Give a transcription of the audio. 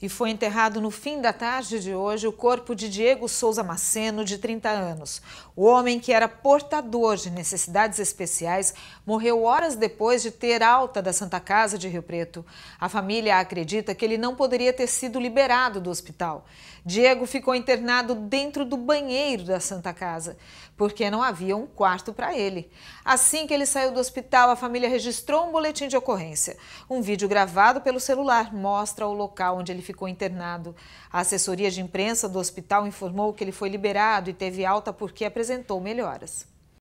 e foi enterrado no fim da tarde de hoje o corpo de Diego Souza Maceno, de 30 anos. O homem, que era portador de necessidades especiais, morreu horas depois de ter alta da Santa Casa de Rio Preto. A família acredita que ele não poderia ter sido liberado do hospital. Diego ficou internado dentro do banheiro da Santa Casa, porque não havia um quarto para ele. Assim que ele saiu do hospital, a família registrou um boletim de ocorrência. Um vídeo gravado pelo celular mostra o local onde ele ficou internado. A assessoria de imprensa do hospital informou que ele foi liberado e teve alta porque apresentou melhoras.